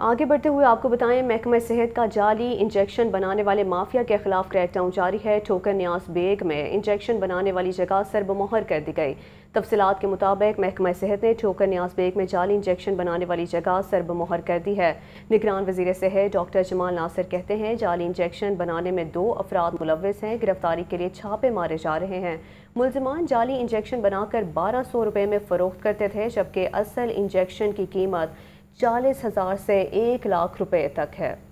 आगे बढ़ते हुए आपको बताएं महकमा सेहत का जाली इंजेक्शन बनाने वाले माफिया के खिलाफ क्रैकडाउन जारी है ठोकर न्यास बेग में इंजेक्शन बनाने वाली जगह सरबमोहर कर दी गई तफसलत के मुताबिक महकमा सेहत ने ठोकर न्यास बेग में जाली इंजेक्शन बनाने वाली जगह सरबमोहर कर दी है निगरान वजीर सेहत डॉक्टर जमाल नासिर कहते हैं जाली इंजेक्शन बनाने में दो अफराद मुलवस हैं गिरफ्तारी के लिए छापे मारे जा रहे हैं मुलजमान जाली इंजेक्शन बनाकर बारह सौ रुपये में फ़रोख्त करते थे जबकि असल इंजेक्शन की कीमत चालीस हज़ार से एक लाख रुपए तक है